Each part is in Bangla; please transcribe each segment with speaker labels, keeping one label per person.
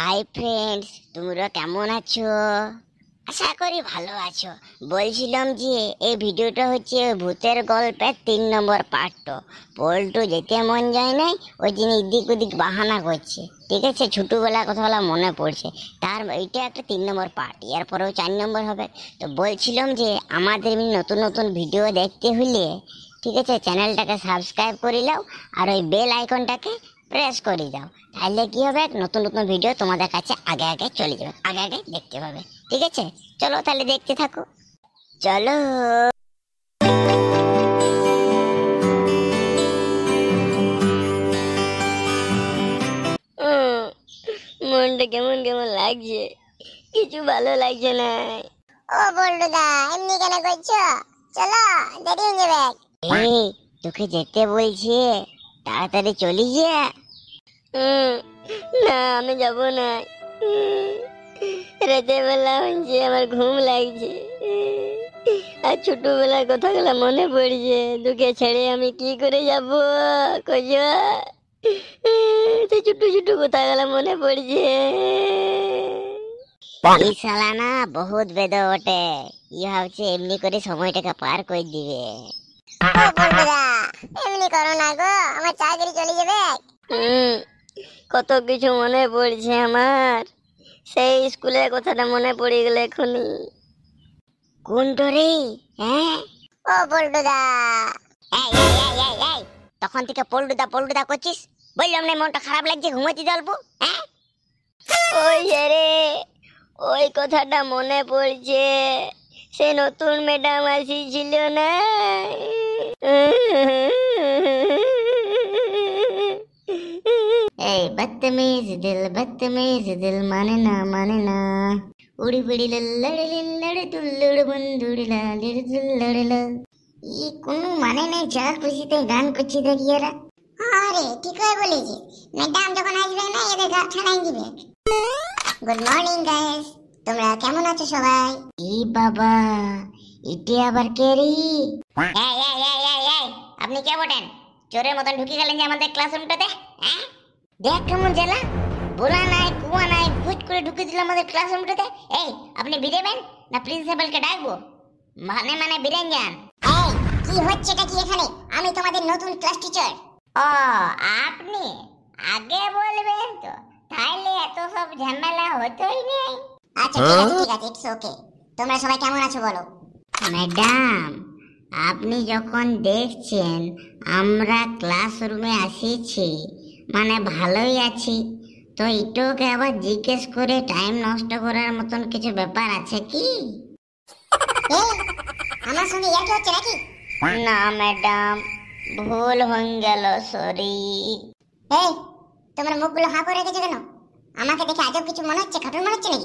Speaker 1: হাই ফ্রেন্ডস তোমরা কেমন আছো আশা করি ভালো আছো বলছিলাম যে এই ভিডিওটা হচ্ছে ভূতের গল্পের তিন নম্বর পার্ট পল্টু যেতে মন যায় নাই ওই জন্য এদিক ওদিক বাহানা করছে ঠিক আছে ছোটোবেলার কথাগুলো মনে পড়ছে তার এইটা একটা তিন নম্বর পার্ট এরপরেও চার নম্বর হবে তো বলছিলাম যে আমাদের নতুন নতুন ভিডিও দেখতে হলে ঠিক আছে চ্যানেলটাকে সাবস্ক্রাইব করে নাও আর ওই বেল আইকনটাকে প্রেস করে যাও তাহলে কি হবে নতুন নতুন ভিডিও তোমাদের কাছে আগে আগে চলে যাবে আগে আগে দেখতে পাবে ঠিক আছে চলো তাহলে দেখতে থাকো
Speaker 2: চলো মনটা কেমন কেমন লাগছে কিছু ভালো লাগছে না ও বল্ডুদা এমনি কেন করছো চলো দেখে যাবে
Speaker 1: তোকে যেতে বলছি তাড়াতাড়ি চলি গিয়া
Speaker 2: না আমি যাব না রাতে বেলা হয়েছে আমার ঘুম লাগছে আর ছোটবেলার কথাগুলো মনে পড়ছে দুঃখে ছেড়ে আমি কি করে যাব কজা তো ছোট ছোট কথাগুলো মনে পড়ছে এই সালানা বহুত বেদ ওঠে ইয়ে হচ্ছে
Speaker 1: এমনি করে সময়টাকে পার করে দিবে
Speaker 2: কত কিছু মনে পড়ছে আমার সেই স্কুলের কথাটা মনে পড়ে গেলে এখনই কোনটো রে হ্যাঁ ও পল্টুদা এই এই এই
Speaker 1: তখন থেকে পল্টুদা পল্টুদা করছিস বললাম না মনটা খারাপ লাগছে ঘুমাতে অল্প হ্যাঁ
Speaker 2: ওই রে ওই কথাটা মনে পড়ছে সে নতুন ম্যাডাম আসিছিল না এই বদতমিজ দিল বদতমিজ
Speaker 1: দিল মানে না মানে না ಉಡಿ ಬಿಡಿಲ ಲಡಲಿಲ್ಲಡದುಲ್ಲಡು ಬಂದುಡಿಲ ಲಡಲ ಈ ಕುನ್ನು ಮನೆನೆ ಚಾ ಕುಸಿತೆ ಗಾನ್ ಕುಚಿದ ಗಿಯರ আরে ঠিক করে বলেছি ম্যাডাম যখন আসবে না এদের গা ছাড়াই দিবে গুড মর্নিং গাইস তোমরা কেমন আছো সবাই এই বাবা এটি আবার কে রে আপনি কে বটেন চোরের মতন ঢুকে গেলেন যে আমাদের ক্লাসরুমটাতে হ্যাঁ দেখ কেমন জেলা বোলা নাই কুয়া নাই ভুট করে ঢুকে দিল আমাদের ক্লাসরুমটাতে এই আপনি বেরেবেন না প্রিন্সিপালকে ডাকবো মানে মানে বেরেন যান এই কি হচ্ছে এটা কি এখানে আমি তোমাদের নতুন ক্লাস টিচার ও আপনি আগে বলবেন তো তাইলে এত সব ঝামেলা হতোই নেই আচ্ছা ঠিক আছে ঠিক আছে ইটস ওকে তোমরা সবাই কেমন আছো বলো ম্যাডাম আপনি যখন দেখছেন আমরা ক্লাসরুমে আসিছি মানে ভালোই আছি তো ইটোকে আবার জিজ্ঞেস করে টাইম নষ্ট করার মতন কিছু ব্যাপার আছে কি আমার সঙ্গে ইয়ার্কি হচ্ছে নাকি না ম্যাডাম ভুল হয়ে গেল সরি এই তোমার মুখগুলো হাঁ করে রেখেছো কেন আমাকে দেখে আজব কিছু মনে হচ্ছে খাটুর মনে হচ্ছে নাকি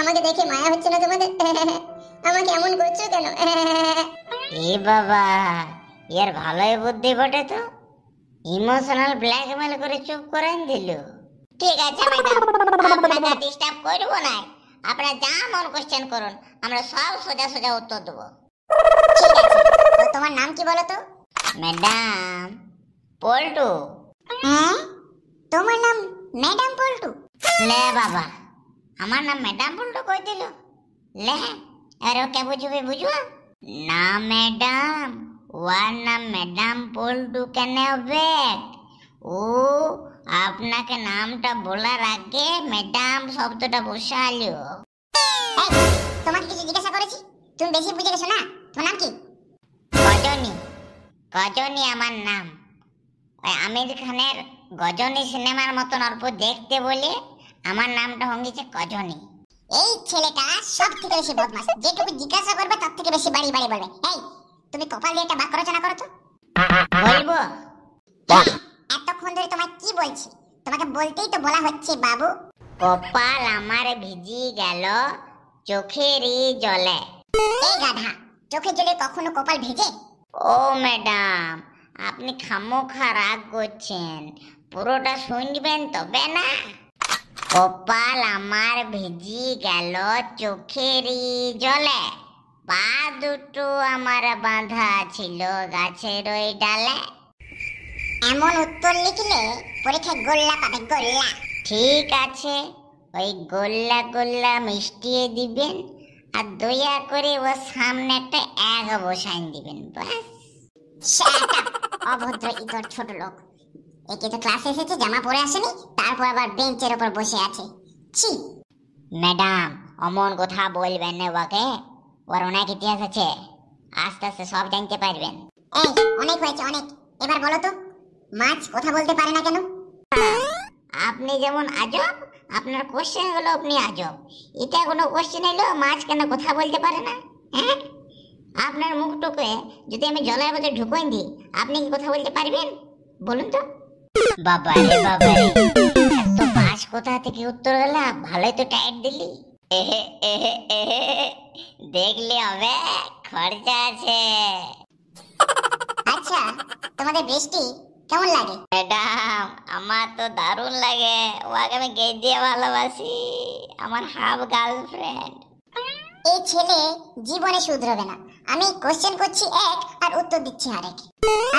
Speaker 1: আমাকে দেখে মায়া হচ্ছে না তোমাদের আমাকে এমন করছো কেন এ বাবা ইয়ার ভালোই বুদ্ধি বটে তো ইমোশনাল ব্ল্যাকমেল করে চুপ করেন দিল ঠিক আছে আপনাকে ডিস্টার্ব করব না আপনারা যা মন কোশ্চেন করুন আমরা সব সোজা সোজা উত্তর দেবো ঠিক আছে তো তোমার নাম কি বলো তো ম্যাডাম পল্টু হ্যাঁ তোমার নাম ম্যাডাম পল্টু লে বাবা আমার নাম ম্যাডাম বললো কই দিল লে আরে কে বুঝবে বুঝুয়া না ম্যাডাম ওয়ার নাম ম্যাডাম পল্টু কেন হবে ও আপনাকে নামটা বলার আগে ম্যাডাম শব্দটা বসালো তোমাকে কিছু জিজ্ঞাসা করেছি তুমি বেশি বুঝে গেছো না তোমার নাম কি গজনী গজনী আমার নাম আমির খানের গজনী সিনেমার মতন অল্প দেখতে বলে আমার নামটা হঙ্গিছে কজনি এই ছেলেটা সব থেকে বেশি বদমাস যেটুকু জিজ্ঞাসা করবে তার থেকে বেশি বাড়ি বাড়ি বলবে এই তুমি কপাল দিয়ে একটা বাক্য রচনা করো তো বলবো এতক্ষণ ধরে তোমায় কি বলছি তোমাকে বলতেই তো বলা হচ্ছে বাবু কপাল আমার ভিজি গেল চোখেরই জলে এই গাধা চোখে জলে কখনো কপাল ভিজে ও ম্যাডাম আপনি খামোখা রাগ করছেন পুরোটা শুনবেন তবে না কপাল আমার ভেজি গেল চোখেরই জলে পা দুটো আমার বাঁধা ছিল গাছের ওই ডালে এমন উত্তর লিখলে পরীক্ষায় গোল্লা পাবে গোল্লা ঠিক আছে ওই গোল্লা গোল্লা মিষ্টিয়ে দিবেন আর দয়া করে ও সামনে একটা এক বসাইন দিবেন বাস অভদ্র ইগর ছোট লোক একে তো ক্লাসে এসেছে জামা পরে আসেনি তারপর আবার বেঞ্চের ওপর বসে আছে ছি ম্যাডাম অমন কথা বলবেন না ওকে ওর অনেক ইতিহাস আছে আস্তে আস্তে সব জানতে পারবেন এই অনেক হয়েছে অনেক এবার বলো তো মাছ কথা বলতে পারে না কেন আপনি যেমন আজব আপনার কোশ্চেন হলো আপনি আজব এটা কোনো কোশ্চেন এলো মাছ কেন কথা বলতে পারে না হ্যাঁ আপনার মুখটুকে যদি আমি জলের মধ্যে ঢুকোই দিই আপনি কি কথা বলতে পারবেন বলুন তো বাবা রে বাবা রে এত পাশ কোথা থেকে উত্তর গেলাম ভালোই তো টাইট দিলি এহে এহে এহে দেখলি হবে খরচা আছে আচ্ছা তোমাদের বৃষ্টি কেমন লাগে ম্যাডাম আমার তো দারুণ লাগে ওকে আমি গেট দিয়ে ভালোবাসি আমার হাফ গার্লফ্রেন্ড এই ছেলে জীবনে শুধরবে না আমি কোশ্চেন করছি এক আর উত্তর দিচ্ছি আরেক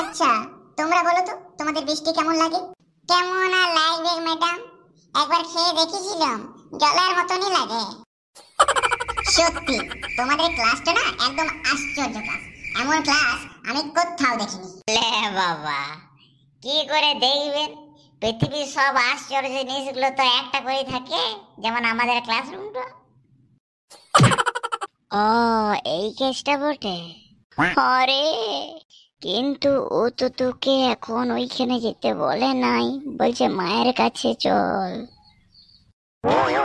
Speaker 1: আচ্ছা তোমরা বলো তো তোমাদের বৃষ্টি কেমন লাগে কেমন আর লাগবে ম্যাডাম একবার খেয়ে দেখেছিলাম জলের মতনই লাগে সত্যি তোমাদের ক্লাসটা না একদম আশ্চর্য ক্লাস এমন ক্লাস আমি কোথাও দেখিনি লে বাবা কি করে দেখবেন পৃথিবীর সব আশ্চর্য জিনিসগুলো তো একটা করেই থাকে যেমন আমাদের ক্লাসরুমটা ও এই কেসটা বটে আরে হ্যাঁ। কিন্তু ও তো তোকে এখন ওইখানে
Speaker 2: যেতে বলে নাই বলছে মায়ের কাছে চল